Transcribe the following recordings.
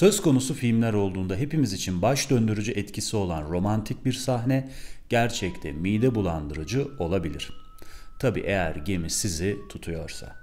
Söz konusu filmler olduğunda hepimiz için baş döndürücü etkisi olan romantik bir sahne gerçekte mide bulandırıcı olabilir. Tabi eğer gemi sizi tutuyorsa.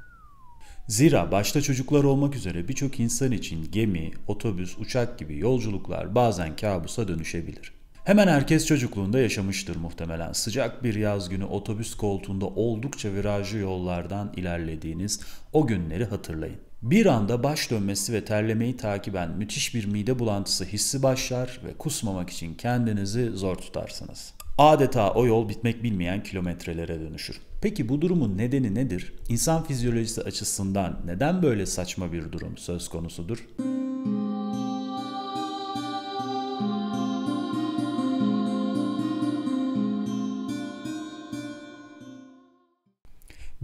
Zira başta çocuklar olmak üzere birçok insan için gemi, otobüs, uçak gibi yolculuklar bazen kabusa dönüşebilir. Hemen herkes çocukluğunda yaşamıştır muhtemelen. Sıcak bir yaz günü otobüs koltuğunda oldukça virajlı yollardan ilerlediğiniz o günleri hatırlayın. Bir anda baş dönmesi ve terlemeyi takiben müthiş bir mide bulantısı hissi başlar ve kusmamak için kendinizi zor tutarsınız. Adeta o yol bitmek bilmeyen kilometrelere dönüşür. Peki bu durumun nedeni nedir? İnsan fizyolojisi açısından neden böyle saçma bir durum söz konusudur? Müzik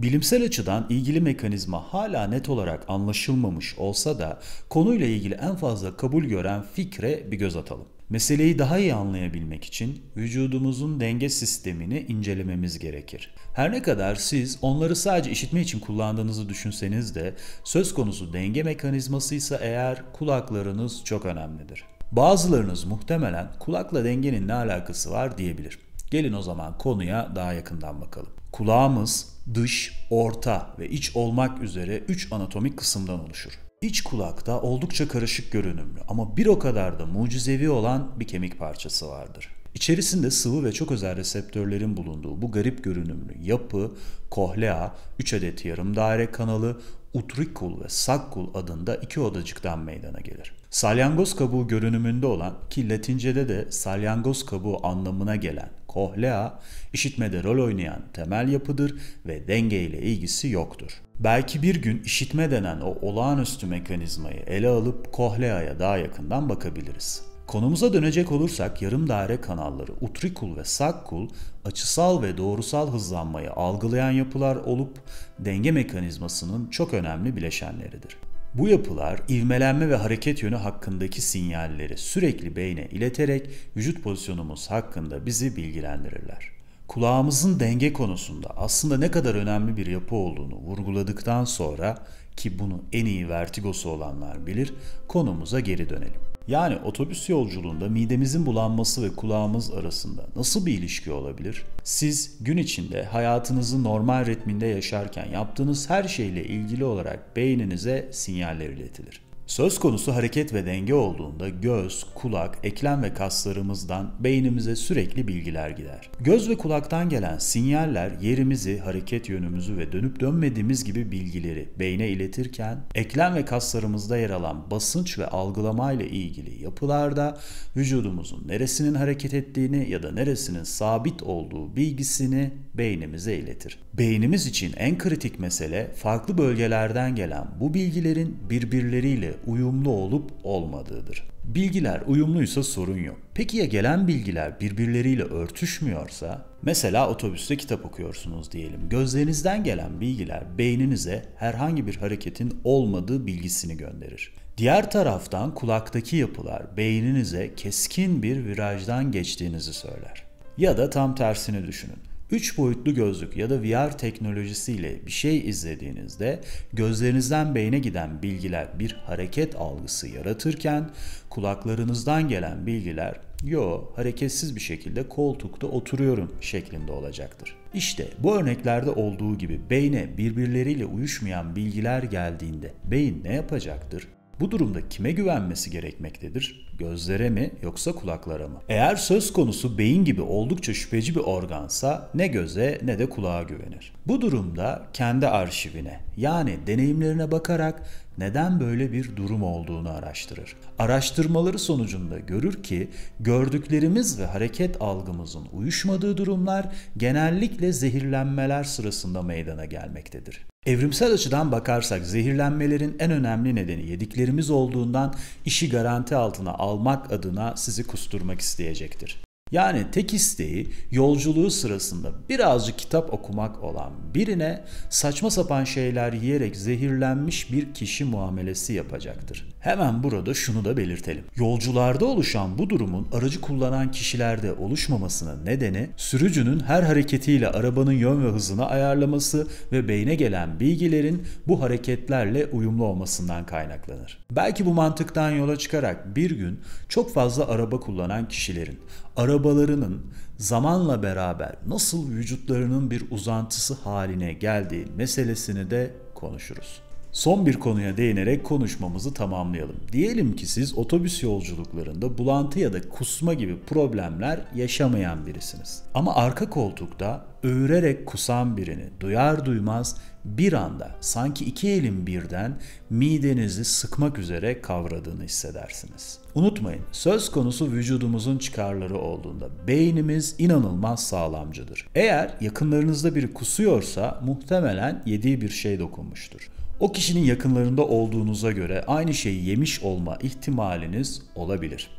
Bilimsel açıdan ilgili mekanizma hala net olarak anlaşılmamış olsa da konuyla ilgili en fazla kabul gören fikre bir göz atalım. Meseleyi daha iyi anlayabilmek için vücudumuzun denge sistemini incelememiz gerekir. Her ne kadar siz onları sadece işitme için kullandığınızı düşünseniz de söz konusu denge mekanizması ise eğer kulaklarınız çok önemlidir. Bazılarınız muhtemelen kulakla dengenin ne alakası var diyebilir. Gelin o zaman konuya daha yakından bakalım. Kulağımız dış, orta ve iç olmak üzere 3 anatomik kısımdan oluşur. İç kulakta oldukça karışık görünümlü ama bir o kadar da mucizevi olan bir kemik parçası vardır. İçerisinde sıvı ve çok özel reseptörlerin bulunduğu bu garip görünümlü yapı, kohlea, 3 adet yarım daire kanalı, utrikul ve sakkul adında iki odacıktan meydana gelir. Salyangoz kabuğu görünümünde olan ki Latince'de de salyangoz kabuğu anlamına gelen kohlea işitmede rol oynayan temel yapıdır ve denge ile ilgisi yoktur. Belki bir gün işitme denen o olağanüstü mekanizmayı ele alıp kohleaya daha yakından bakabiliriz. Konumuza dönecek olursak yarım daire kanalları utrikul ve sakkul açısal ve doğrusal hızlanmayı algılayan yapılar olup denge mekanizmasının çok önemli bileşenleridir. Bu yapılar ivmelenme ve hareket yönü hakkındaki sinyalleri sürekli beyne ileterek vücut pozisyonumuz hakkında bizi bilgilendirirler. Kulağımızın denge konusunda aslında ne kadar önemli bir yapı olduğunu vurguladıktan sonra ki bunu en iyi vertigosu olanlar bilir, konumuza geri dönelim. Yani otobüs yolculuğunda midemizin bulanması ve kulağımız arasında nasıl bir ilişki olabilir? Siz gün içinde hayatınızı normal ritminde yaşarken yaptığınız her şeyle ilgili olarak beyninize sinyaller iletilir. Söz konusu hareket ve denge olduğunda göz, kulak, eklem ve kaslarımızdan beynimize sürekli bilgiler gider. Göz ve kulaktan gelen sinyaller yerimizi, hareket yönümüzü ve dönüp dönmediğimiz gibi bilgileri beyne iletirken eklem ve kaslarımızda yer alan basınç ve algılama ile ilgili yapılarda vücudumuzun neresinin hareket ettiğini ya da neresinin sabit olduğu bilgisini beynimize iletir. Beynimiz için en kritik mesele farklı bölgelerden gelen bu bilgilerin birbirleriyle uyumlu olup olmadığıdır. Bilgiler uyumluysa sorun yok. Peki ya gelen bilgiler birbirleriyle örtüşmüyorsa? Mesela otobüste kitap okuyorsunuz diyelim. Gözlerinizden gelen bilgiler beyninize herhangi bir hareketin olmadığı bilgisini gönderir. Diğer taraftan kulaktaki yapılar beyninize keskin bir virajdan geçtiğinizi söyler. Ya da tam tersini düşünün. Üç boyutlu gözlük ya da VR teknolojisiyle bir şey izlediğinizde gözlerinizden beyne giden bilgiler bir hareket algısı yaratırken kulaklarınızdan gelen bilgiler yo hareketsiz bir şekilde koltukta oturuyorum şeklinde olacaktır. İşte bu örneklerde olduğu gibi beyne birbirleriyle uyuşmayan bilgiler geldiğinde beyin ne yapacaktır? Bu durumda kime güvenmesi gerekmektedir? Gözlere mi yoksa kulaklara mı? Eğer söz konusu beyin gibi oldukça şüpheci bir organsa ne göze ne de kulağa güvenir. Bu durumda kendi arşivine yani deneyimlerine bakarak neden böyle bir durum olduğunu araştırır. Araştırmaları sonucunda görür ki gördüklerimiz ve hareket algımızın uyuşmadığı durumlar genellikle zehirlenmeler sırasında meydana gelmektedir. Evrimsel açıdan bakarsak zehirlenmelerin en önemli nedeni yediklerimiz olduğundan işi garanti altına almak adına sizi kusturmak isteyecektir. Yani tek isteği yolculuğu sırasında birazcık kitap okumak olan birine saçma sapan şeyler yiyerek zehirlenmiş bir kişi muamelesi yapacaktır. Hemen burada şunu da belirtelim. Yolcularda oluşan bu durumun aracı kullanan kişilerde oluşmamasının nedeni sürücünün her hareketiyle arabanın yön ve hızını ayarlaması ve beyne gelen bilgilerin bu hareketlerle uyumlu olmasından kaynaklanır. Belki bu mantıktan yola çıkarak bir gün çok fazla araba kullanan kişilerin arabalarının zamanla beraber nasıl vücutlarının bir uzantısı haline geldiği meselesini de konuşuruz. Son bir konuya değinerek konuşmamızı tamamlayalım. Diyelim ki siz otobüs yolculuklarında bulantı ya da kusma gibi problemler yaşamayan birisiniz. Ama arka koltukta öğürerek kusan birini duyar duymaz bir anda sanki iki elin birden midenizi sıkmak üzere kavradığını hissedersiniz. Unutmayın, söz konusu vücudumuzun çıkarları olduğunda beynimiz inanılmaz sağlamcıdır. Eğer yakınlarınızda biri kusuyorsa muhtemelen yediği bir şey dokunmuştur. O kişinin yakınlarında olduğunuza göre aynı şeyi yemiş olma ihtimaliniz olabilir.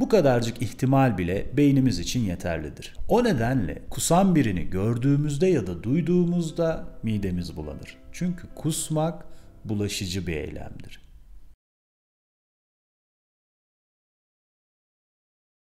Bu kadarcık ihtimal bile beynimiz için yeterlidir. O nedenle kusan birini gördüğümüzde ya da duyduğumuzda midemiz bulanır. Çünkü kusmak bulaşıcı bir eylemdir.